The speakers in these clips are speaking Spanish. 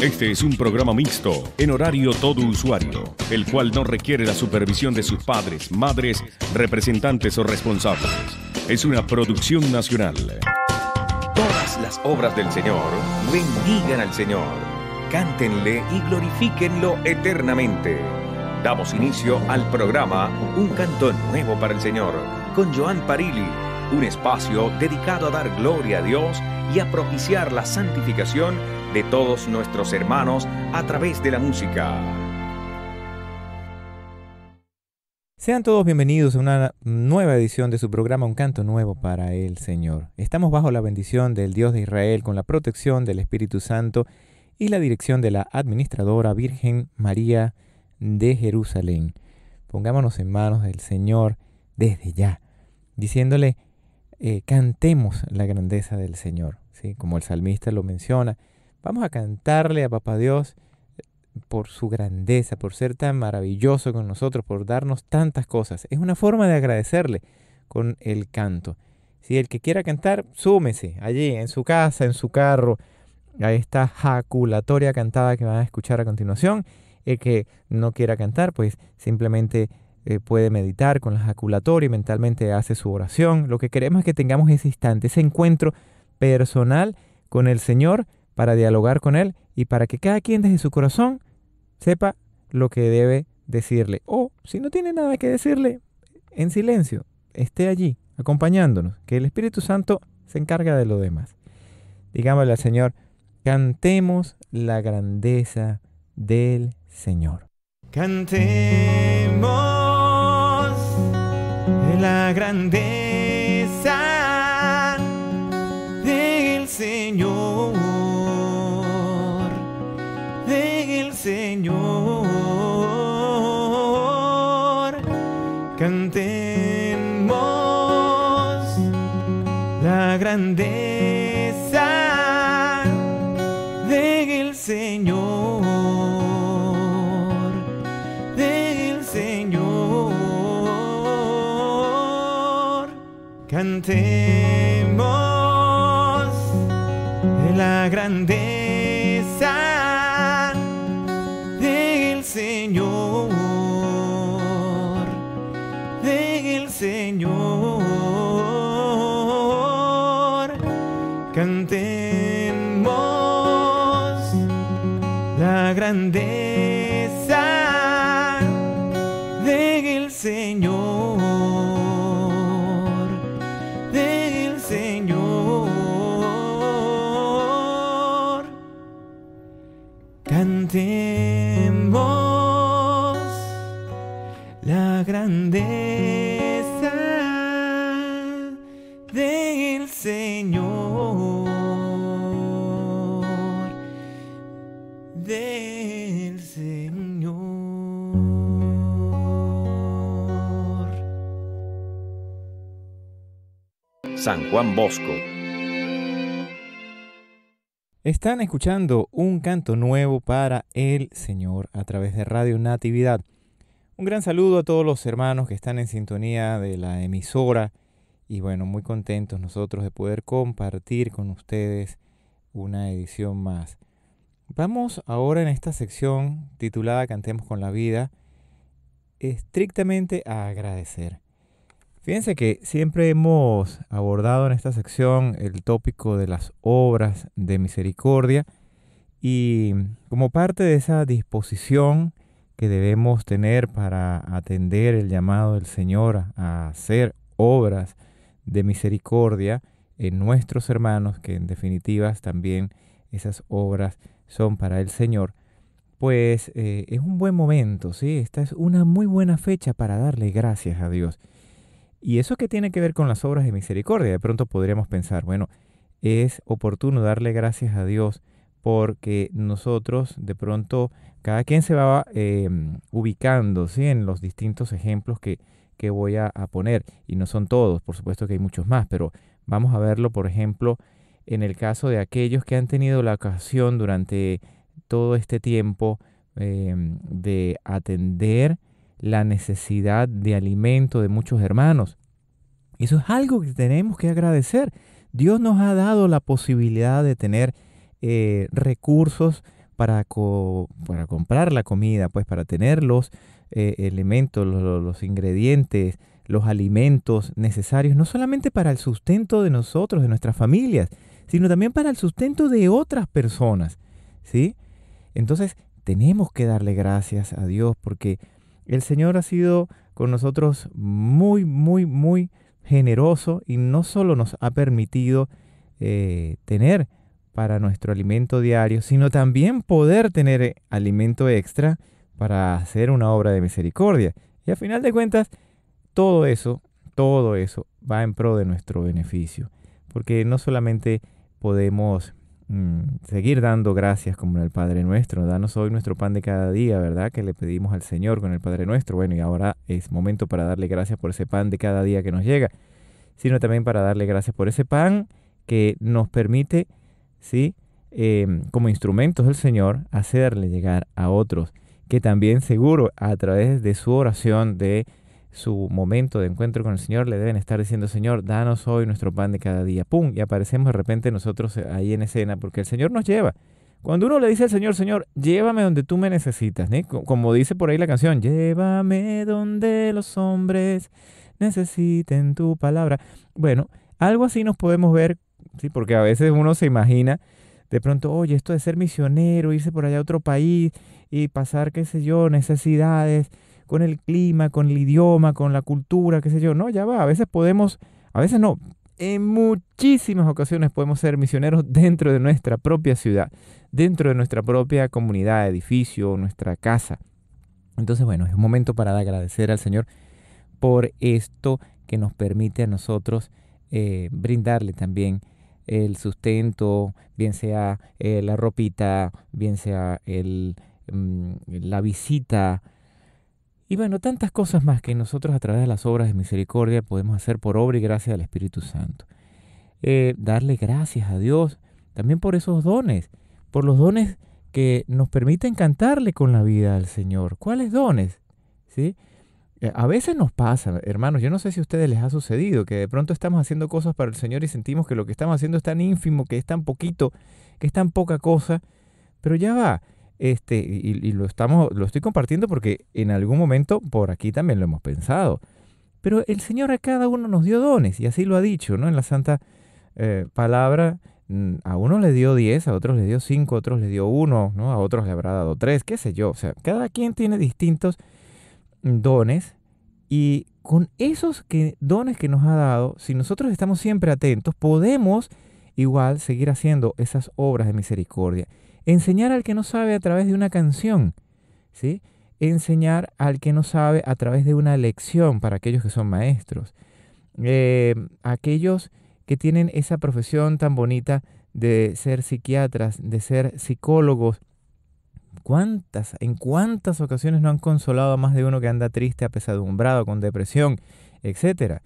Este es un programa mixto, en horario todo usuario, el cual no requiere la supervisión de sus padres, madres, representantes o responsables. Es una producción nacional. Todas las obras del Señor bendigan al Señor, cántenle y glorifíquenlo eternamente. Damos inicio al programa Un canto nuevo para el Señor con Joan Parili, un espacio dedicado a dar gloria a Dios y a propiciar la santificación de todos nuestros hermanos a través de la música. Sean todos bienvenidos a una nueva edición de su programa Un canto nuevo para el Señor. Estamos bajo la bendición del Dios de Israel con la protección del Espíritu Santo y la dirección de la Administradora Virgen María de Jerusalén. Pongámonos en manos del Señor desde ya, diciéndole, eh, cantemos la grandeza del Señor, como el salmista lo menciona, Vamos a cantarle a Papá Dios eh, por su grandeza, por ser tan maravilloso con nosotros, por darnos tantas cosas. Es una forma de agradecerle con el canto. Si el que quiera cantar, súmese allí, en su casa, en su carro, a esta jaculatoria cantada que van a escuchar a continuación. El que no quiera cantar, pues simplemente eh, puede meditar con la jaculatoria y mentalmente hace su oración. Lo que queremos es que tengamos ese instante, ese encuentro personal con el Señor para dialogar con él y para que cada quien desde su corazón sepa lo que debe decirle. O si no tiene nada que decirle, en silencio, esté allí, acompañándonos, que el Espíritu Santo se encarga de lo demás. Digámosle al Señor, cantemos la grandeza del Señor. Cantemos la grandeza del Señor. Señor. Cantemos la grandeza del Señor, del Señor. Cantemos la grandeza San Juan Bosco. Están escuchando un canto nuevo para el Señor a través de Radio Natividad. Un gran saludo a todos los hermanos que están en sintonía de la emisora y bueno, muy contentos nosotros de poder compartir con ustedes una edición más. Vamos ahora en esta sección titulada Cantemos con la vida estrictamente a agradecer. Fíjense que siempre hemos abordado en esta sección el tópico de las obras de misericordia y como parte de esa disposición que debemos tener para atender el llamado del Señor a hacer obras de misericordia en nuestros hermanos, que en definitiva también esas obras son para el Señor, pues eh, es un buen momento, ¿sí? Esta es una muy buena fecha para darle gracias a Dios. ¿Y eso qué tiene que ver con las obras de misericordia? De pronto podríamos pensar, bueno, es oportuno darle gracias a Dios porque nosotros de pronto, cada quien se va em, ubicando en los distintos ejemplos que, que voy a, poner. Y no son todos, por supuesto que hay muchos más, pero vamos a verlo, por ejemplo, en el caso de aquellos que han tenido la ocasión durante todo este tiempo em, de atender la necesidad de alimento de muchos hermanos. Eso es algo que tenemos que agradecer. Dios nos ha dado la posibilidad de tener eh, recursos para, para, comprar la comida, pues para tener los eh, elementos, los, ingredientes, los alimentos necesarios, no solamente para el sustento de nosotros, de nuestras familias, sino también para el sustento de otras personas. ¿Sí? Entonces, tenemos que darle gracias a Dios porque el Señor ha sido con nosotros muy, muy, muy generoso y no solo nos ha permitido eh, tener para nuestro alimento diario, sino también poder tener eh, alimento extra para hacer una obra de misericordia. Y a final de cuentas, todo eso, todo eso va en pro de nuestro beneficio, porque no solamente podemos Mm, seguir dando gracias como en el Padre Nuestro. Danos hoy nuestro pan de cada día, ¿verdad? Que le pedimos al Señor con el Padre Nuestro. Bueno, y ahora es momento para darle gracias por ese pan de cada día que nos llega, sino también para darle gracias por ese pan que nos permite, ¿sí? Em, como instrumentos del Señor, hacerle llegar a otros, que también seguro a través de su oración, de su momento de encuentro con el Señor, le deben estar diciendo, Señor, danos hoy nuestro pan de cada día. ¡Pum! Y aparecemos de repente nosotros eh, ahí en escena, porque el Señor nos lleva. Cuando uno le dice al Señor, Señor, llévame donde tú me necesitas, como dice por ahí la canción, llévame donde los hombres necesiten tu palabra. Bueno, algo así nos podemos ver, ¿sí? porque a veces uno se imagina de pronto, oye, esto de ser misionero, irse por allá a otro país y pasar, qué sé yo, necesidades con el clima, con el idioma, con la cultura, qué sé yo. No, ya va, a veces podemos, a veces no, en muchísimas ocasiones podemos ser misioneros dentro de nuestra propia ciudad, dentro de nuestra propia comunidad, edificio, nuestra casa. Entonces, bueno, es un momento para agradecer al Señor por esto que nos permite a nosotros eh, brindarle también el sustento, bien sea eh, la ropita, bien sea el, mm, la visita, y bueno, tantas cosas más que nosotros a través de las obras de misericordia podemos hacer por obra y gracia del Espíritu Santo. Eh, darle gracias a Dios también por esos dones, por los dones que nos permiten cantarle con la vida al Señor. ¿Cuáles dones? ¿Sí? Eh, a veces nos pasa, hermanos, yo no sé si a ustedes les ha sucedido, que de pronto estamos haciendo cosas para el Señor y sentimos que lo que estamos haciendo es tan ínfimo, que es tan poquito, que es tan poca cosa, pero ya va, este, y, lo estamos, lo estoy compartiendo porque en algún momento por aquí también lo hemos pensado. Pero el Señor a cada uno nos dio dones, y así lo ha dicho, ¿no? En la Santa eh, Palabra, mm, a uno le dio diez, a otros le dio cinco, a otros le dio uno, ¿no? A otros le habrá dado tres, qué sé yo. O sea, cada quien tiene distintos dones, y con esos dones que nos ha dado, si nosotros estamos siempre atentos, podemos igual seguir haciendo esas obras de misericordia Enseñar al que no sabe a través de una canción, ¿sí? Enseñar al que no sabe a través de una lección para aquellos que son maestros. Eh, aquellos que tienen esa profesión tan bonita de ser psiquiatras, de ser psicólogos. ¿Cuántas, en cuántas ocasiones no han consolado a más de uno que anda triste, apesadumbrado, con depresión, etcétera?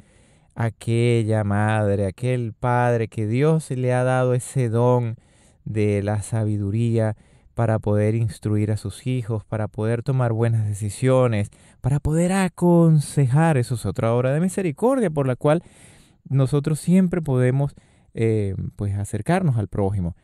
Aquella madre, aquel padre que Dios le ha dado ese don, de la sabiduría para poder instruir a sus hijos, para poder tomar buenas decisiones, para poder aconsejar. Eso es otra obra de misericordia por la cual nosotros siempre podemos eh, pues acercarnos al prójimo,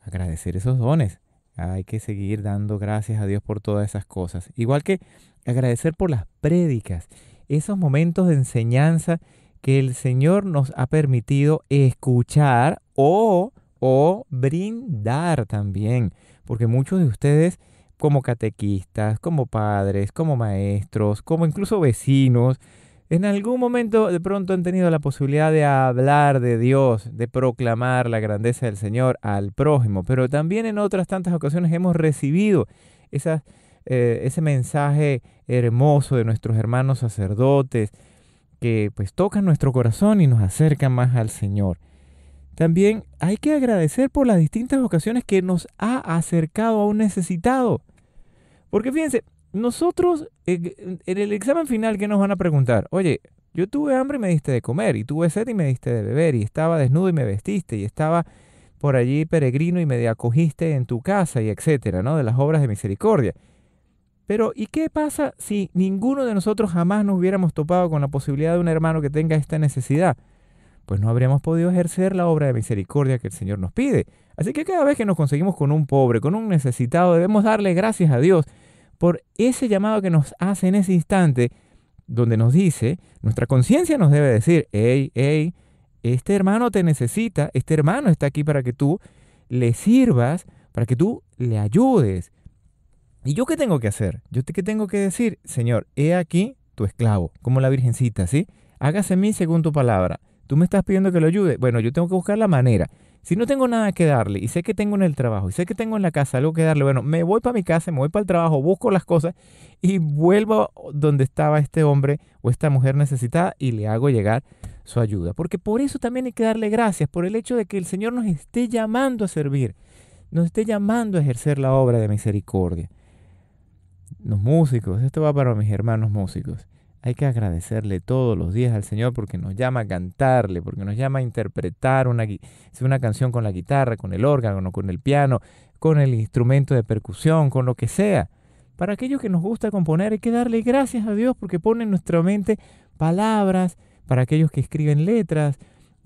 agradecer esos dones. Hay que seguir dando gracias a Dios por todas esas cosas. Igual que agradecer por las prédicas, esos momentos de enseñanza que el Señor nos ha permitido escuchar o o brindar también, porque muchos de ustedes como catequistas, como padres, como maestros, como incluso vecinos, en algún momento de pronto han tenido la posibilidad de hablar de Dios, de proclamar la grandeza del Señor al prójimo, pero también en otras tantas ocasiones hemos recibido eh, ese mensaje hermoso de nuestros hermanos sacerdotes que pues tocan nuestro corazón y nos acercan más al Señor. También hay que agradecer por las distintas ocasiones que nos ha acercado a un necesitado. Porque fíjense, nosotros eh, en el examen final que nos van a preguntar, oye, yo tuve hambre y me diste de comer, y tuve sed y me diste de beber, y estaba desnudo y me vestiste, y estaba por allí peregrino y me acogiste en tu casa, y etcétera, ¿no? De las obras de misericordia. Pero, ¿y qué pasa si ninguno de nosotros jamás nos hubiéramos topado con la posibilidad de un hermano que tenga esta necesidad? pues no habríamos podido ejercer la obra de misericordia que el Señor nos pide. Así que cada vez que nos conseguimos con un pobre, con un necesitado, debemos darle gracias a Dios por ese llamado que nos hace en ese instante, donde nos dice, nuestra conciencia nos debe decir, hey, hey, este hermano te necesita, este hermano está aquí para que tú le sirvas, para que tú le ayudes. ¿Y yo qué tengo que hacer? ¿Yo qué tengo que decir? Señor, he aquí tu esclavo, como la virgencita, ¿sí? Hágase en mí según tu palabra. Tú me estás pidiendo que lo ayude. Bueno, yo tengo que buscar la manera. Si no tengo nada que darle y sé que tengo en el trabajo y sé que tengo en la casa algo que darle, bueno, me voy para mi casa, me voy para el trabajo, busco las cosas y vuelvo donde estaba este hombre o esta mujer necesitada y le hago llegar su ayuda. Porque por eso también hay que darle gracias, por el hecho de que el Señor nos esté llamando a servir, nos esté llamando a ejercer la obra de misericordia. Los músicos, esto va para mis hermanos músicos. Hay que agradecerle todos los días al Señor porque nos llama a cantarle, porque nos llama a interpretar una, una canción con la guitarra, con el órgano, con el piano, con el instrumento de percusión, con lo que sea. Para aquellos que nos gusta componer hay que darle gracias a Dios porque pone en nuestra mente palabras, para aquellos que escriben letras,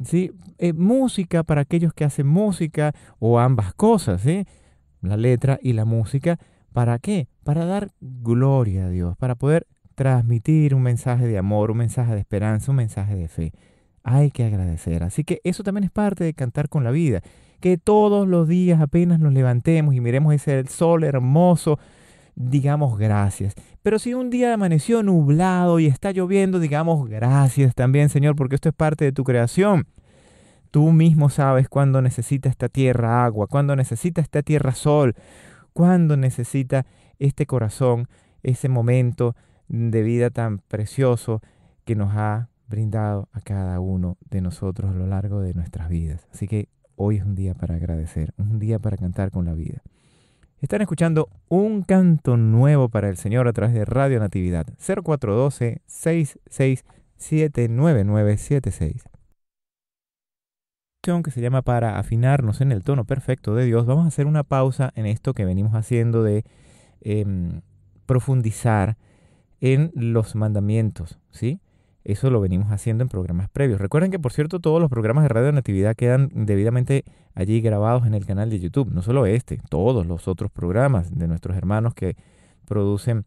¿sí? Eh, música para aquellos que hacen música o ambas cosas, ¿sí? la letra y la música. ¿Para qué? Para dar gloria a Dios, para poder transmitir un mensaje de amor, un mensaje de esperanza, un mensaje de fe. Hay que agradecer. Así que eso también es parte de cantar con la vida. Que todos los días apenas nos levantemos y miremos ese sol hermoso, digamos gracias. Pero si un día amaneció nublado y está lloviendo, digamos gracias también, Señor, porque esto es parte de tu creación. Tú mismo sabes cuándo necesita esta tierra agua, cuándo necesita esta tierra sol, cuándo necesita este corazón, ese momento de vida tan precioso que nos ha brindado a cada uno de nosotros a lo largo de nuestras vidas. Así que hoy es un día para agradecer, un día para cantar con la vida. Están escuchando un canto nuevo para el Señor a través de Radio Natividad 0412 6679976 que se llama para afinarnos en el tono perfecto de Dios, vamos a hacer una pausa en esto que venimos haciendo de em, profundizar en los mandamientos, ¿sí? Eso lo venimos haciendo en programas previos. Recuerden que, por cierto, todos los programas de Radio Natividad quedan debidamente allí grabados en el canal de YouTube. No solo este, todos los otros programas de nuestros hermanos que producen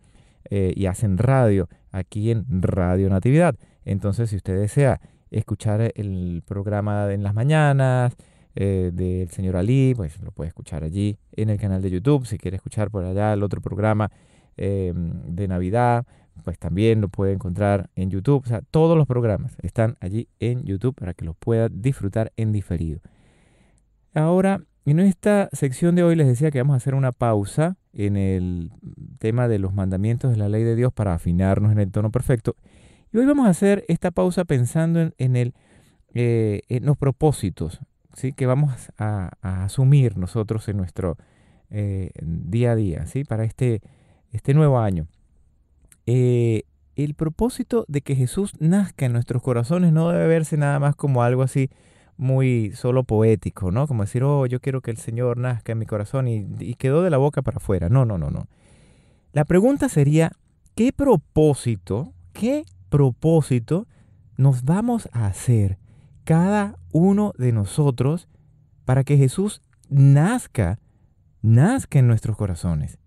eh, y hacen radio aquí en Radio Natividad. Entonces, si usted desea escuchar el programa en las mañanas eh, del señor Ali, pues lo puede escuchar allí en el canal de YouTube. Si quiere escuchar por allá el otro programa eh, de Navidad, pues también lo puede encontrar en YouTube. O sea, todos los programas están allí en YouTube para que los pueda disfrutar en diferido. Ahora, en esta sección de hoy les decía que vamos a hacer una pausa en el tema de los mandamientos de la ley de Dios para afinarnos en el tono perfecto. Y hoy vamos a hacer esta pausa pensando en, eh, los propósitos ¿sí? que vamos a, asumir nosotros en nuestro eh, día a día para este, este nuevo año. Eh, el propósito de que Jesús nazca en nuestros corazones no debe verse nada más como algo así muy solo poético, ¿no? Como decir, oh, yo quiero que el Señor nazca en mi corazón y, y quedó de la boca para afuera. No, no, no, no. La pregunta sería, ¿qué propósito, qué propósito nos vamos a hacer cada uno de nosotros para que Jesús nazca, nazca en nuestros corazones?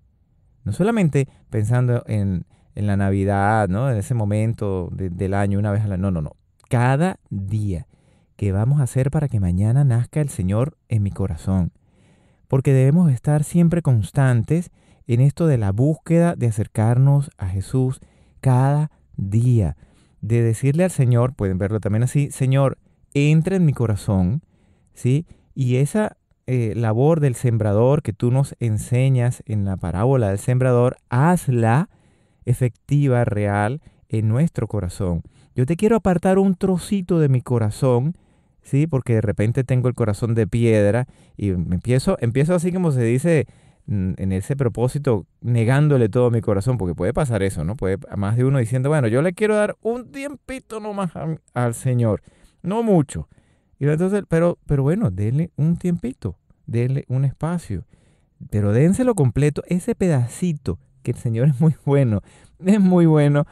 No solamente pensando en en la Navidad, ¿no? En ese momento del año, una vez al año. No, no, no. Cada día que vamos a hacer para que mañana nazca el Señor en mi corazón. Porque debemos estar siempre constantes en esto de la búsqueda de acercarnos a Jesús cada día. De decirle al Señor, pueden verlo también así, Señor, entra en mi corazón, ¿sí? Y esa eh, labor del sembrador que tú nos enseñas en la parábola del sembrador, hazla efectiva, real en nuestro corazón. Yo te quiero apartar un trocito de mi corazón, ¿sí? Porque de repente tengo el corazón de piedra y empiezo, empiezo así como se dice en ese propósito, negándole todo mi corazón, porque puede pasar eso, ¿no? Puede más de uno diciendo, bueno, yo le quiero dar un tiempito nomás al Señor, no mucho. Y entonces, pero, pero bueno, denle un tiempito, denle un espacio, pero dénselo completo, ese pedacito que el Señor es muy bueno, es muy bueno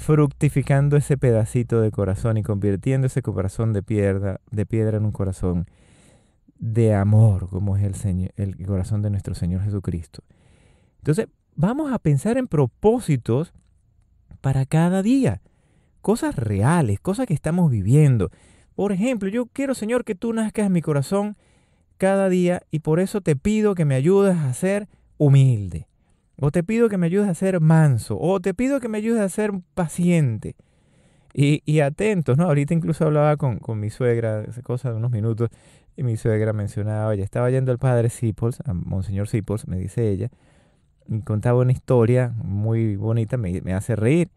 fructificando ese pedacito de corazón y convirtiendo ese corazón de piedra, de piedra en un corazón de amor, como es el, Señor, el corazón de nuestro Señor Jesucristo. Entonces, vamos a pensar en propósitos para cada día, cosas reales, cosas que estamos viviendo. Por ejemplo, yo quiero, Señor, que tú nazcas en mi corazón cada día y por eso te pido que me ayudes a ser humilde. O te pido que me ayudes a ser manso. O te pido que me ayudes a ser paciente. Y, y atentos, ¿no? Ahorita incluso hablaba con, mi suegra, hace cosa de unos minutos, y mi suegra mencionaba, ella estaba yendo al padre Sipols, a Monseñor Sipols, me dice ella, y contaba una historia muy bonita, me, hace reír,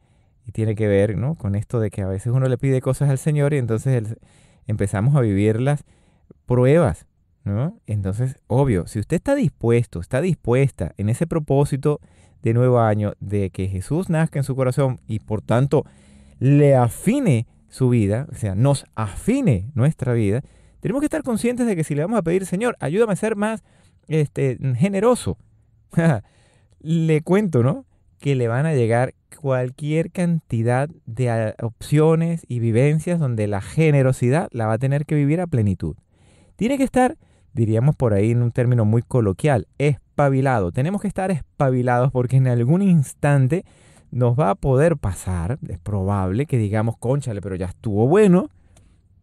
y tiene que ver, ¿no? Con esto de que a veces uno le pide cosas al Señor y entonces empezamos a vivir las pruebas entonces, obvio, si usted está dispuesto, está dispuesta en ese propósito de nuevo año, de que Jesús nazca en su corazón y por tanto le afine su vida, o sea, nos afine nuestra vida, tenemos que estar conscientes de que si le vamos a pedir, Señor, ayúdame a ser más este, generoso, le cuento, ¿no? Que le van a llegar cualquier cantidad de ah, opciones y vivencias donde la generosidad la va a tener que vivir a plenitud. Tiene que estar diríamos por ahí en un término muy coloquial, espabilado. Tenemos que estar espabilados porque en algún instante nos va a poder pasar, es probable que digamos, conchale, pero ya estuvo bueno,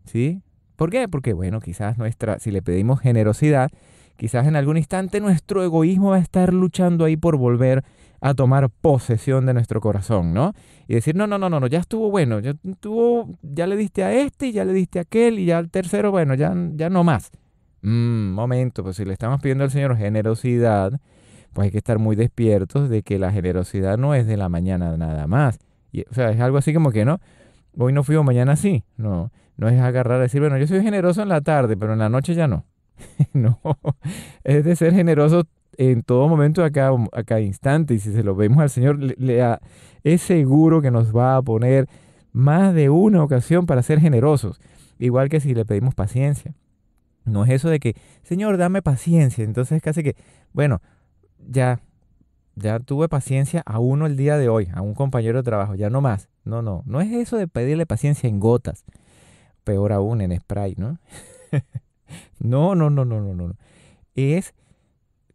¿sí? ¿Por qué? Porque bueno, quizás nuestra, si le pedimos generosidad, quizás en algún instante nuestro egoísmo va a estar luchando ahí por volver a tomar posesión de nuestro corazón, ¿no? Y decir, no, no, no, no, ya estuvo bueno, ya, estuvo, ya le diste a este, ya le diste a aquel y ya al tercero, bueno, ya, ya no más. Mmm, momento, pues si le estamos pidiendo al Señor generosidad, pues hay que estar muy despiertos de que la generosidad no es de la mañana nada más. Y, o sea, es algo así como que no, hoy no fui o mañana sí. No, no es agarrar y decir, bueno, yo soy generoso en la tarde, pero en la noche ya no. no, es de ser generoso en todo momento, a cada, a cada instante. Y si se lo vemos al Señor, es seguro que nos va a poner más de una ocasión para ser generosos. Igual que si le pedimos paciencia. No es eso de que, Señor, dame paciencia. Entonces casi que, bueno, ya, ya tuve paciencia a uno el día de hoy, a un compañero de trabajo, ya no más. No, no, no es eso de pedirle paciencia en gotas. Peor aún, en spray, ¿no? no, no, no, no, no, no. Es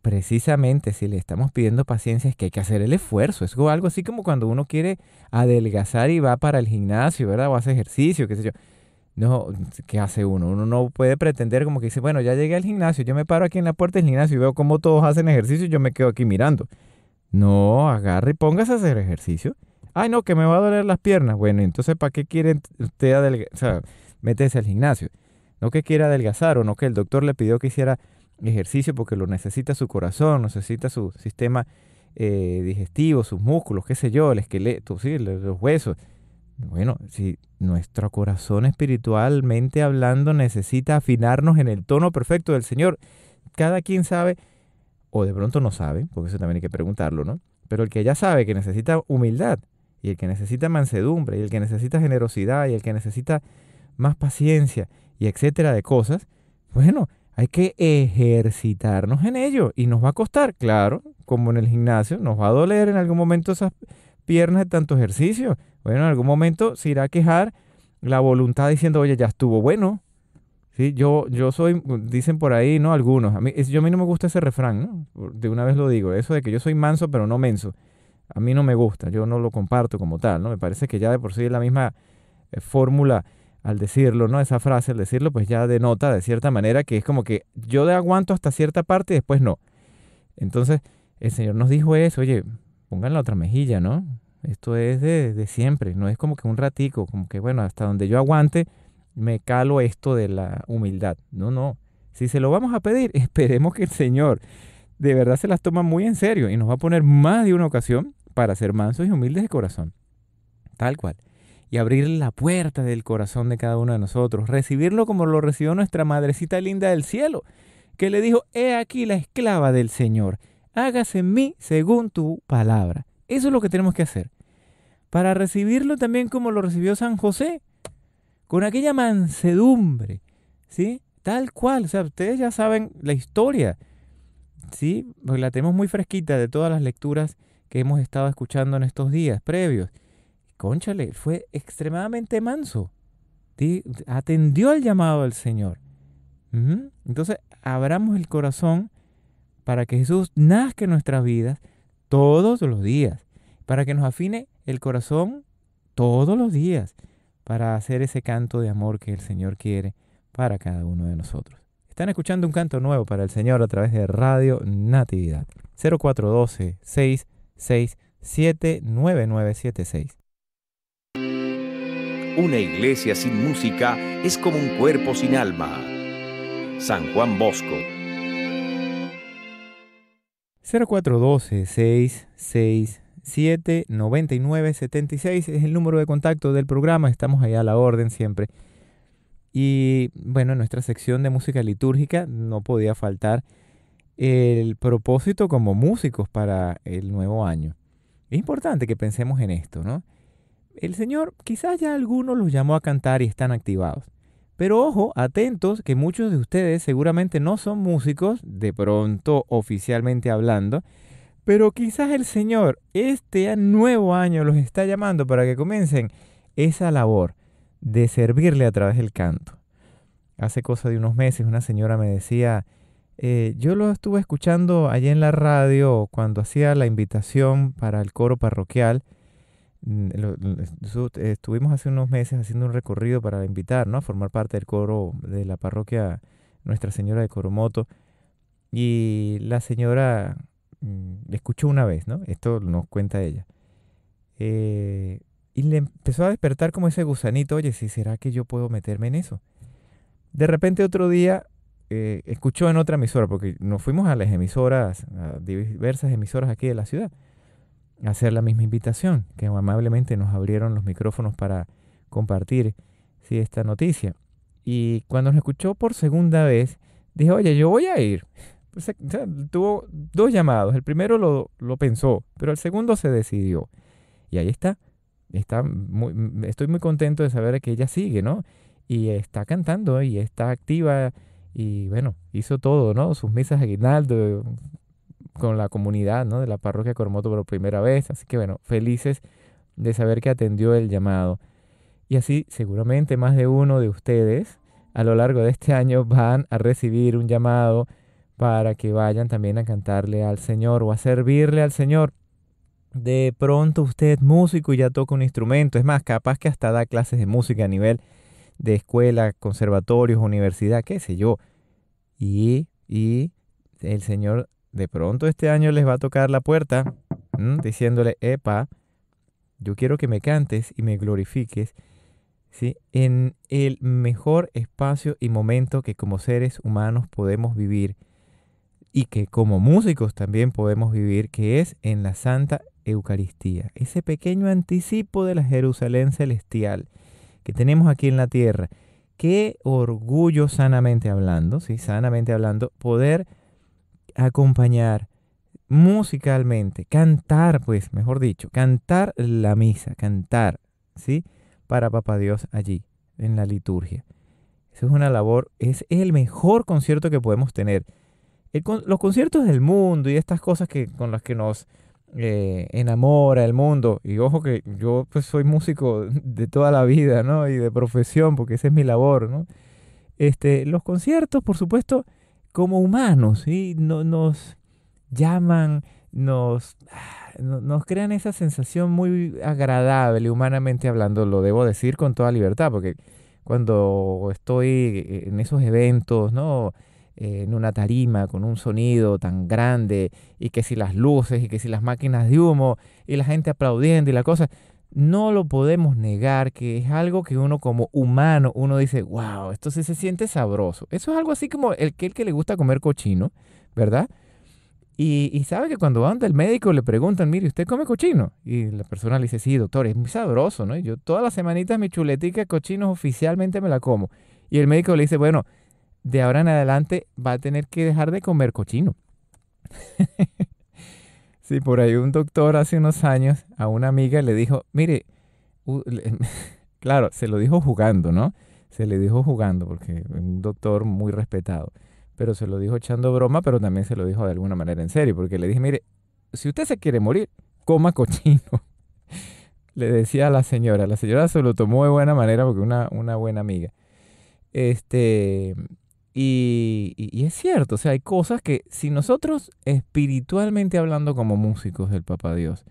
precisamente si le estamos pidiendo paciencia es que hay que hacer el esfuerzo. Es algo así como cuando uno quiere adelgazar y va para el gimnasio, ¿verdad? O hace ejercicio, qué sé yo no, ¿qué hace uno? Uno no puede pretender como que dice, bueno, ya llegué al gimnasio, yo me paro aquí en la puerta del gimnasio y veo cómo todos hacen ejercicio y yo me quedo aquí mirando. No, agarre y póngase a hacer ejercicio. Ay, no, que me va a doler las piernas. Bueno, entonces, ¿para qué quiere usted adelgazar? O sea, métese al gimnasio. No que quiera adelgazar o no que el doctor le pidió que hiciera ejercicio porque lo necesita su corazón, necesita su sistema eh, digestivo, sus músculos, qué sé yo, el esqueleto, sí, los huesos. Bueno, si nuestro corazón espiritualmente hablando necesita afinarnos en el tono perfecto del Señor, cada quien sabe, o de pronto no sabe, porque eso también hay que preguntarlo, ¿no? Pero el que ya sabe que necesita humildad, y el que necesita mansedumbre, y el que necesita generosidad, y el que necesita más paciencia, y etcétera de cosas, bueno, hay que ejercitarnos en ello. Y nos va a costar, claro, como en el gimnasio, nos va a doler en algún momento esas piernas de tanto ejercicio. Bueno, en algún momento se irá a quejar la voluntad diciendo, oye, ya estuvo bueno. ¿Sí? Yo, yo soy, dicen por ahí, ¿no? Algunos. A mí, yo a mí no me gusta ese refrán, ¿no? De una vez lo digo, eso de que yo soy manso pero no menso. A mí no me gusta, yo no lo comparto como tal, ¿no? Me parece que ya de por sí es la misma eh, fórmula al decirlo, ¿no? Esa frase al decirlo, pues ya denota de cierta manera que es como que yo de aguanto hasta cierta parte y después no. Entonces, el Señor nos dijo eso, oye, pongan la otra mejilla, ¿no? Esto es de, siempre, no es como que un ratico, como que bueno, hasta donde yo aguante, me calo esto de la humildad. No, no. Si se lo vamos a pedir, esperemos que el Señor de verdad se las toma muy en serio y nos va a poner más de una ocasión para ser mansos y humildes de corazón. Tal cual. Y abrir la puerta del corazón de cada uno de nosotros, recibirlo como lo recibió nuestra madrecita linda del cielo, que le dijo, he aquí la esclava del Señor, hágase en mí según tu palabra. Eso es lo que tenemos que hacer. Para recibirlo también como lo recibió San José, con aquella mansedumbre, ¿sí? Tal cual, o sea, ustedes ya saben la historia, ¿sí? Pues la tenemos muy fresquita de todas las lecturas que hemos estado escuchando en estos días previos. Conchale, fue extremadamente manso, atendió al llamado del Señor. Entonces, abramos el corazón para que Jesús nazca en nuestras vidas, todos los días, para que nos afine el corazón todos los días, para hacer ese canto de amor que el Señor quiere para cada uno de nosotros. Están escuchando un canto nuevo para el Señor a través de Radio Natividad 0412 667 Una iglesia sin música es como un cuerpo sin alma. San Juan Bosco 0412 667 9976 es el número de contacto del programa, estamos allá a la orden siempre. Y bueno, en nuestra sección de música litúrgica no podía faltar el propósito como músicos para el nuevo año. Es importante que pensemos en esto, ¿no? El Señor quizás ya algunos los llamó a cantar y están activados. Pero ojo, atentos, que muchos de ustedes seguramente no son músicos, de pronto oficialmente hablando, pero quizás el Señor este nuevo año los está llamando para que comiencen esa labor de servirle a través del canto. Hace cosa de unos meses una señora me decía, eh, yo lo estuve escuchando allá en la radio cuando hacía la invitación para el coro parroquial Mm, eh, estuvimos hace unos meses haciendo un recorrido para invitar a formar parte del coro de la parroquia Nuestra Señora de Coromoto. Y la señora mm, escuchó una vez, ¿no? Esto nos cuenta ella. Eh, y le empezó a despertar como ese gusanito, oye, si será que yo puedo meterme en eso. De repente otro día eh, escuchó en otra emisora, porque nos fuimos a las emisoras, a diversas emisoras aquí de la ciudad hacer la misma invitación, que amablemente nos abrieron los micrófonos para compartir si esta noticia. Y cuando nos escuchó por segunda vez, dijo, oye, yo voy a ir. tuvo dos llamados. El primero lo, pensó, pero el segundo se decidió. Y ahí está. está muy, mm, estoy muy contento de saber que ella sigue, ¿no? Y está cantando y está activa y bueno, hizo todo, ¿no? Sus misas aguinaldo, con la comunidad ¿no? de la parroquia Cormoto por primera vez. Así que bueno, felices de saber que atendió el llamado. Y así seguramente más de uno de ustedes a lo largo de este año van a recibir un llamado para que vayan también a cantarle al Señor o a servirle al Señor. De pronto usted es músico y ya toca un instrumento, es más, capaz que hasta da clases de música a nivel de escuela, conservatorios, universidad, qué sé yo. Y, y el Señor de pronto este año les va a tocar la puerta diciéndole, epa, yo quiero que me cantes y me glorifiques en el mejor espacio y momento que como seres humanos podemos vivir y que como músicos también podemos vivir, que es en la Santa Eucaristía, ese pequeño anticipo de la Jerusalén celestial que tenemos aquí en la tierra. Qué orgullo sanamente hablando, sí, sanamente hablando, poder acompañar musicalmente, cantar, pues, mejor dicho, cantar la misa, cantar, ¿sí? Para Papá Dios allí, en la liturgia. Eso es una labor, es el mejor concierto que podemos tener. los conciertos del mundo y estas cosas que, con las que nos eh, enamora el mundo, y ojo que yo pues, soy músico de toda la vida, ¿no? Y de profesión, porque esa es mi labor, ¿no? Este, los conciertos, por supuesto, como humanos, y No, nos llaman, nos, ah, nos crean esa sensación muy agradable, humanamente hablando, lo debo decir con toda libertad, porque cuando estoy en esos eventos, ¿no? en una tarima con un sonido tan grande y que si las luces y que si las máquinas de humo y la gente aplaudiendo y la cosa no lo podemos negar, que es algo que uno como humano, uno dice, wow, esto sí se siente sabroso. Eso es algo así como el que, le gusta comer cochino, ¿verdad? Y, sabe que cuando van el médico le preguntan, mire, ¿usted come cochino? Y la persona le dice, sí, doctor, es muy sabroso, ¿no? yo todas las semanitas mi chuletica de cochino oficialmente me la como. Y el médico le dice, bueno, de ahora en adelante va a tener que dejar de comer cochino. Sí, por ahí un doctor hace unos años a una amiga le dijo, mire, claro, se lo dijo jugando, ¿no? Se le dijo jugando porque un doctor muy respetado, pero se lo dijo echando broma, pero también se lo dijo de alguna manera en serio, porque le dije, mire, si usted se quiere morir, coma cochino. le decía a la señora, la señora se lo tomó de buena manera porque una, una buena amiga. Este, y, es cierto, o sea, hay cosas que si nosotros espiritualmente hablando como músicos del Papa Dios,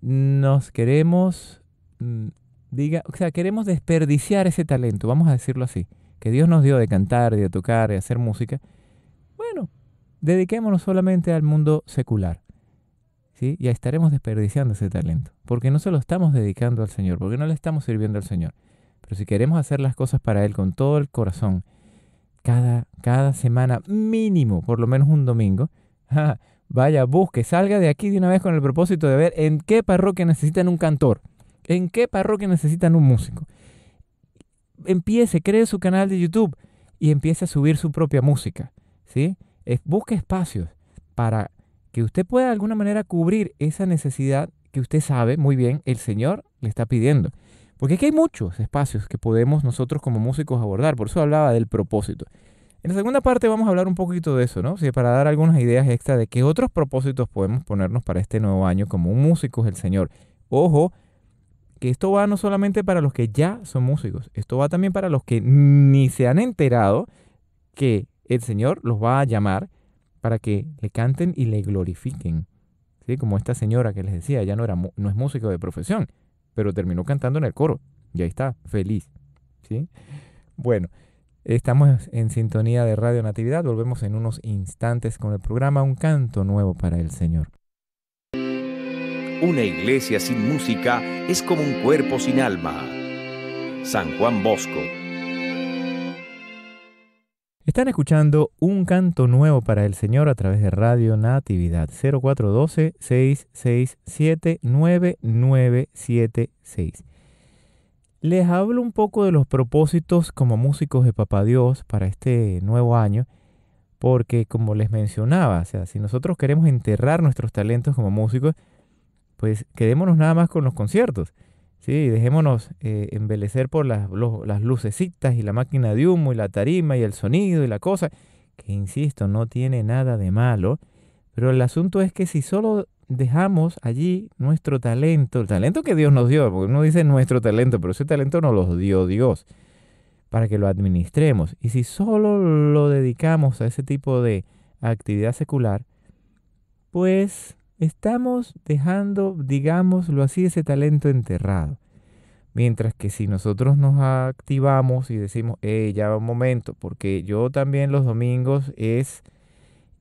nos queremos, mm, diga, o sea, queremos desperdiciar ese talento, vamos a decirlo así, que Dios nos dio de cantar, de tocar, de hacer música, bueno, dediquémonos solamente al mundo secular. ¿Sí? Y estaremos desperdiciando ese talento, porque no se lo estamos dedicando al Señor, porque no le estamos sirviendo al Señor. Pero si queremos hacer las cosas para Él con todo el corazón, cada, semana mínimo, por lo menos un domingo. vaya, busque, salga de aquí de una vez con el propósito de ver en qué parroquia necesitan un cantor, en qué parroquia necesitan un músico. Empiece, cree su canal de YouTube y empiece a subir su propia música. ¿sí? busque espacios para que usted pueda de alguna manera cubrir esa necesidad que usted sabe muy bien el Señor le está pidiendo. Porque aquí hay muchos espacios que podemos nosotros como músicos abordar, por eso hablaba del propósito. En la segunda parte vamos a hablar un poquito de eso, ¿no? para dar algunas ideas extra de qué otros propósitos podemos ponernos para este nuevo año como músicos del Señor. Ojo, que esto va no solamente para los que ya son músicos, esto va también para los que ni se han enterado que el Señor los va a llamar para que le canten y le glorifiquen. ¿Sí? Como esta señora que les decía, ya no, era, no es músico de profesión, pero terminó cantando en el coro. Y ahí está, feliz. ¿sí? Bueno, estamos en sintonía de Radio Natividad. Volvemos en unos instantes con el programa Un canto nuevo para el Señor. Una iglesia sin música es como un cuerpo sin alma. San Juan Bosco. Están escuchando un canto nuevo para el Señor a través de Radio Natividad 0412-667-9976. Les hablo un poco de los propósitos como músicos de Papá Dios para este nuevo año, porque como les mencionaba, o sea, si nosotros queremos enterrar nuestros talentos como músicos, pues quedémonos nada más con los conciertos. Sí, dejémonos eh, embelecer por las, las lucecitas y la máquina de humo y la tarima y el sonido y la cosa, que insisto, no tiene nada de malo. Pero el asunto es que si solo dejamos allí nuestro talento, el talento que Dios nos dio, porque uno dice nuestro talento, pero ese talento nos lo dio Dios, para que lo administremos. Y si solo lo dedicamos a ese tipo de actividad secular, pues estamos dejando, digámoslo así, ese talento enterrado. Mientras que si nosotros nos activamos y decimos, eh, ya va un momento, porque yo también los domingos es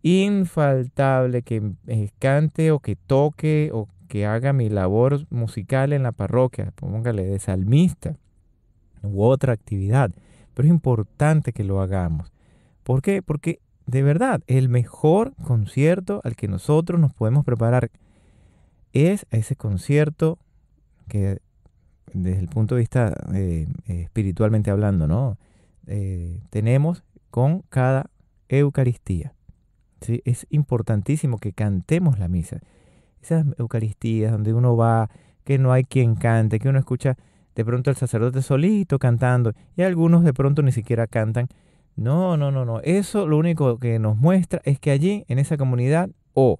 infaltable que eh, cante o que toque o que haga mi labor musical en la parroquia, póngale de salmista u otra actividad. Pero es importante que lo hagamos. ¿Por qué? Porque de verdad, el mejor concierto al que nosotros nos podemos preparar es ese concierto que desde el punto de vista eh, espiritualmente hablando, ¿no? Eh, tenemos con cada Eucaristía. ¿sí? Es importantísimo que cantemos la misa. Esas Eucaristías donde uno va, que no hay quien cante, que uno escucha de pronto el sacerdote solito cantando y algunos de pronto ni siquiera cantan no, no, no, no. Eso lo único que nos muestra es que allí, en esa comunidad, o, oh,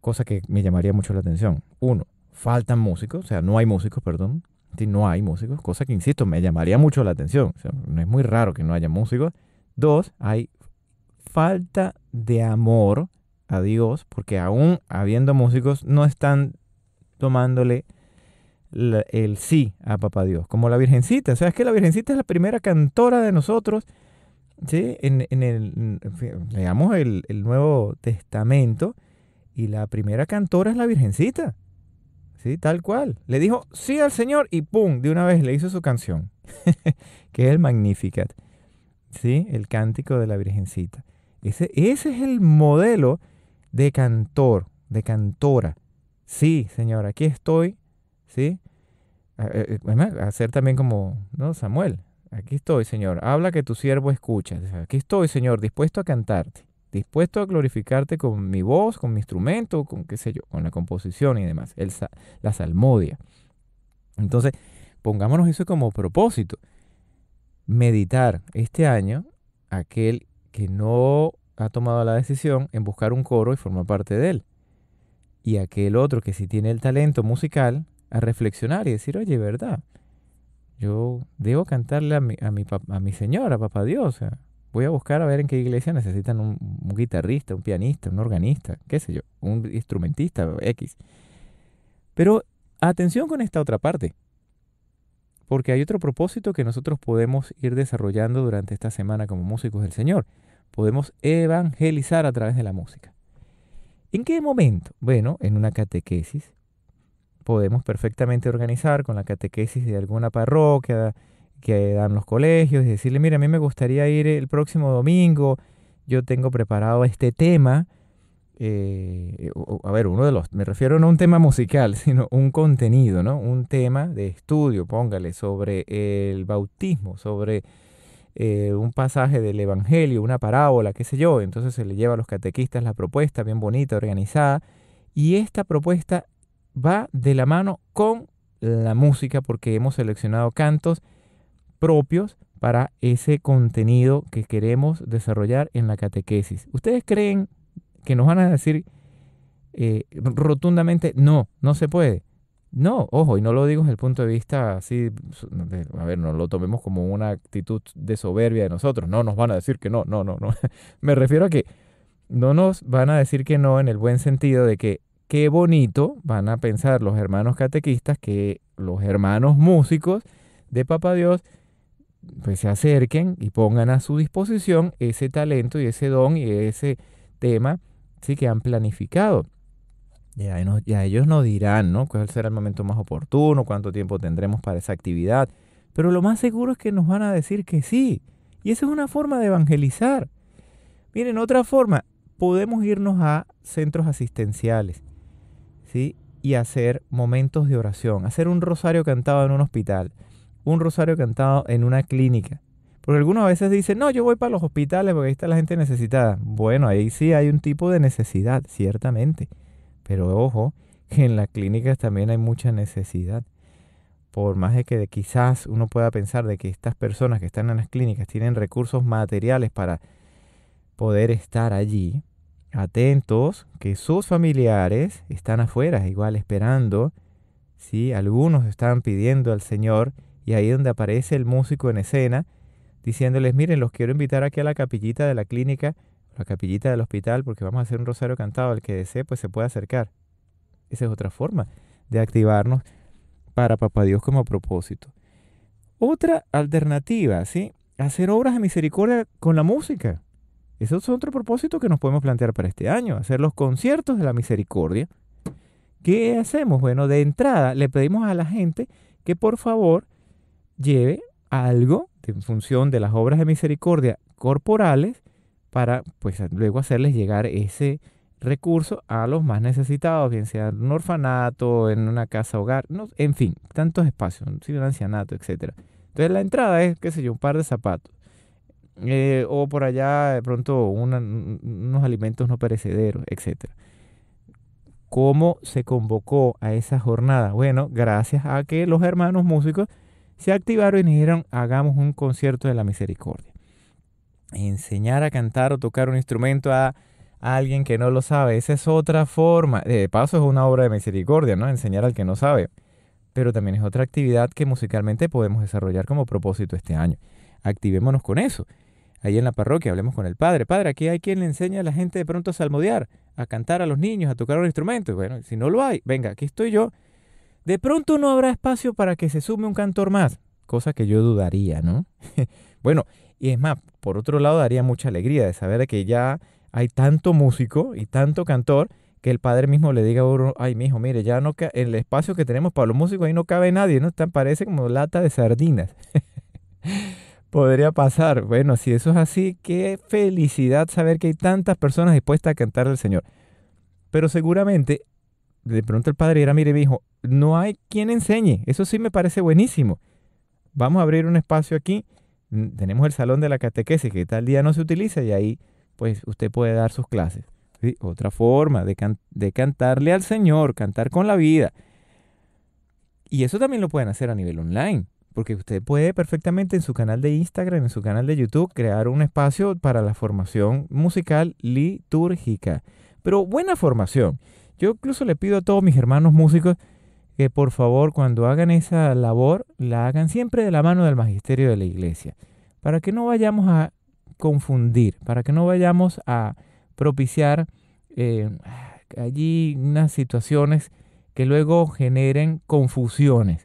cosa que me llamaría mucho la atención, uno, faltan músicos, o sea, no hay músicos, perdón, no hay músicos, cosa que, insisto, me llamaría mucho la atención, o sea, no es muy raro que no haya músicos. Dos, hay falta de amor a Dios, porque aún habiendo músicos, no están tomándole el sí a Papá Dios, como la Virgencita. O sea, es que la Virgencita es la primera cantora de nosotros ¿sí? en, el, leamos el, Nuevo Testamento y la primera cantora es la Virgencita. ¿sí? Tal cual. Le dijo sí al Señor y ¡pum! De una vez le hizo su canción, que es el Magnificat. ¿sí? El cántico de la Virgencita. Ese, ese es el modelo de cantor, de cantora. Sí, Señor, aquí estoy. ¿sí? a eh, eh, hacer también como ¿no? Samuel, Aquí estoy, Señor. Habla que tu siervo escucha. Aquí estoy, Señor, dispuesto a cantarte, dispuesto a glorificarte con mi voz, con mi instrumento, con qué sé yo, con la composición y demás, la salmodia. Entonces, pongámonos eso como propósito. Meditar este año aquel que no ha tomado la decisión en buscar un coro y formar parte de él. Y aquel otro que sí tiene el talento musical a reflexionar y decir, oye, ¿verdad? Yo debo cantarle a mi, a mi, a señora, papá Dios. voy a buscar a ver en qué iglesia necesitan un, un, guitarrista, un pianista, un organista, qué sé yo, un instrumentista X. Pero atención con esta otra parte, porque hay otro propósito que nosotros podemos ir desarrollando durante esta semana como músicos del Señor. Podemos evangelizar a través de la música. ¿En qué momento? Bueno, en una catequesis, podemos perfectamente organizar con la catequesis de alguna parroquia que dan los colegios y decirle, mira, a mí me gustaría ir el próximo domingo, yo tengo preparado este tema. Eh, a ver, uno de los, me refiero no a un tema musical, sino un contenido, ¿no? Un tema de estudio, póngale, sobre el bautismo, sobre eh, un pasaje del Evangelio, una parábola, qué sé yo. Entonces se le lleva a los catequistas la propuesta bien bonita, organizada. Y esta propuesta va de la mano con la música porque hemos seleccionado cantos propios para ese contenido que queremos desarrollar en la catequesis. ¿Ustedes creen que nos van a decir eh, rotundamente no, no se puede? No, ojo, y no lo digo desde el punto de vista así, a ver, no lo tomemos como una actitud de soberbia de nosotros, no nos van a decir que no, no, no, no. Me refiero a que no nos van a decir que no en el buen sentido de que Qué bonito, van a pensar los hermanos catequistas, que los hermanos músicos de Papá Dios pues se acerquen y pongan a su disposición ese talento y ese don y ese tema que han planificado. Ya, ellos nos dirán, ¿no? ¿Cuál será el momento más oportuno? ¿Cuánto tiempo tendremos para esa actividad? Pero lo más seguro es que nos van a decir que sí. Y esa es una forma de evangelizar. Miren, otra forma, podemos irnos a centros asistenciales y hacer momentos de oración, hacer un rosario cantado en un hospital, un rosario cantado en una clínica. Porque algunos a veces dicen, no, yo voy para los hospitales porque ahí está la gente necesitada. Bueno, ahí sí hay un tipo de necesidad, ciertamente. Pero ojo, que en las clínicas también hay mucha necesidad. Por más de que quizás uno pueda pensar de que estas personas que están en las clínicas tienen recursos materiales para poder estar allí, atentos que sus familiares están afuera, igual esperando. ¿sí? Algunos están pidiendo al Señor y ahí donde aparece el músico en escena diciéndoles, miren, los quiero invitar aquí a la capillita de la clínica, la capillita del hospital, porque vamos a hacer un rosario cantado, el que desee, pues se puede acercar. Esa es otra forma de activarnos para Papá Dios como propósito. Otra alternativa, ¿sí? Hacer obras de misericordia con la música. Eso es otro propósito que nos podemos plantear para este año, hacer los conciertos de la misericordia. ¿Qué hacemos? Bueno, de entrada le pedimos a la gente que por favor lleve algo en función de las obras de misericordia corporales para pues luego hacerles llegar ese recurso a los más necesitados, bien sea en un orfanato, en una casa hogar, no, en fin, tantos espacios, un ancianato, etc. Entonces la entrada es, qué sé yo, un par de zapatos. Eh, o por allá de pronto unos alimentos no perecederos, etc. ¿Cómo se convocó a esa jornada? Bueno, gracias a que los hermanos músicos se activaron y dijeron, hagamos un concierto de la misericordia. Enseñar a cantar o tocar un instrumento a alguien que no lo sabe, esa es otra forma. De paso es una obra de misericordia, ¿no? Enseñar al que no sabe. Pero también es otra actividad que musicalmente podemos desarrollar como propósito este año. Activémonos con eso ahí en la parroquia, hablemos con el padre. Padre, aquí hay quien le enseña a la gente de pronto a salmodiar, a cantar a los niños, a tocar los instrumentos. Bueno, si no lo hay, venga, aquí estoy yo. De pronto no habrá espacio para que se sume un cantor más, cosa que yo dudaría, ¿no? bueno, y es más, por otro lado daría mucha alegría de saber que ya hay tanto músico y tanto cantor que el padre mismo le diga a uno, ay, mijo, mire, ya no el espacio que tenemos para los músicos ahí no cabe nadie, ¿no? Tan parece como lata de sardinas. podría pasar. Bueno, si eso es así, qué felicidad saber que hay tantas personas dispuestas a cantar al Señor. Pero seguramente, de pronto el padre era mire me no hay quien enseñe. Eso sí me parece buenísimo. Vamos a abrir un espacio aquí. Tenemos el salón de la catequesis que tal día no se utiliza y ahí pues usted puede dar sus clases. Otra forma de cantarle al Señor, cantar con la vida. Y eso también lo pueden hacer a nivel online. Porque usted puede perfectamente en su canal de Instagram, en su canal de YouTube, crear un espacio para la formación musical litúrgica. Pero buena formación. Yo incluso le pido a todos mis hermanos músicos que por favor cuando hagan esa labor la hagan siempre de la mano del magisterio de la iglesia. Para que no vayamos a confundir, para que no vayamos a propiciar eh, allí unas situaciones que luego generen confusiones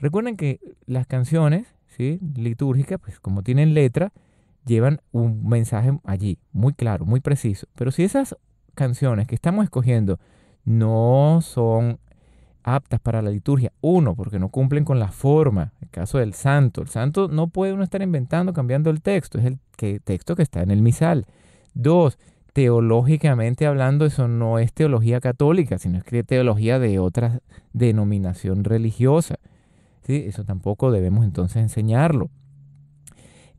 Recuerden que las canciones ¿sí? litúrgicas, pues como tienen letra, llevan un mensaje allí, muy claro, muy preciso. Pero si esas canciones que estamos escogiendo no son aptas para la liturgia, uno, porque no cumplen con la forma, el caso del santo, el santo no puede uno estar inventando, cambiando el texto, es el texto que está en el misal. Dos, teológicamente hablando, eso no es teología católica, sino es teología de otra denominación religiosa. Eso tampoco debemos entonces enseñarlo.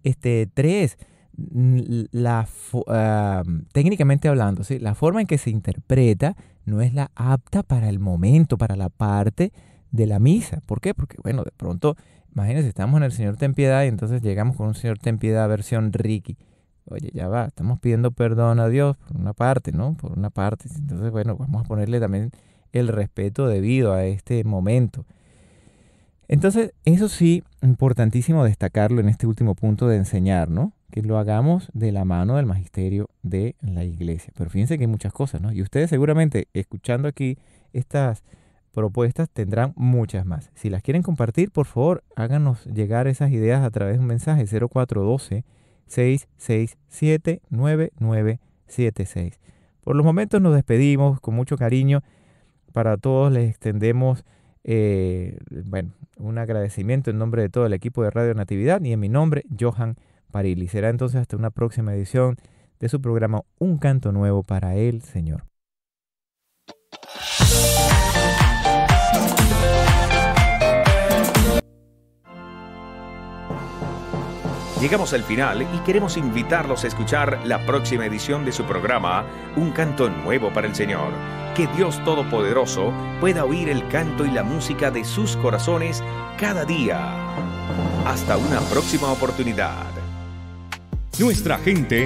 Este, tres, la, ah, técnicamente hablando, ¿sí? la forma en que se interpreta no es la apta para el momento, para la parte de la misa. ¿Por qué? Porque, bueno, de pronto, imagínense, estamos en el Señor Ten Piedad y entonces llegamos con un Señor Ten Piedad versión Ricky. Oye, ya va, estamos pidiendo perdón a Dios por una parte, ¿no? Por una parte. Entonces, bueno, vamos a ponerle también el respeto debido a este momento. Entonces, eso sí, importantísimo destacarlo en este último punto de enseñar, ¿no? Que lo hagamos de la mano del magisterio de la iglesia. Pero fíjense que hay muchas cosas, ¿no? Y ustedes seguramente, escuchando aquí estas propuestas, tendrán muchas más. Si las quieren compartir, por favor, háganos llegar esas ideas a través de un mensaje 0412-667-9976. Por los momentos nos despedimos con mucho cariño. Para todos les extendemos eh, bueno, un agradecimiento en nombre de todo el equipo de Radio Natividad y en mi nombre, Johan Parili. Será entonces hasta una próxima edición de su programa Un canto nuevo para el Señor. Llegamos al final y queremos invitarlos a escuchar la próxima edición de su programa, Un canto nuevo para el Señor. Que Dios Todopoderoso pueda oír el canto y la música de sus corazones cada día. Hasta una próxima oportunidad. Nuestra gente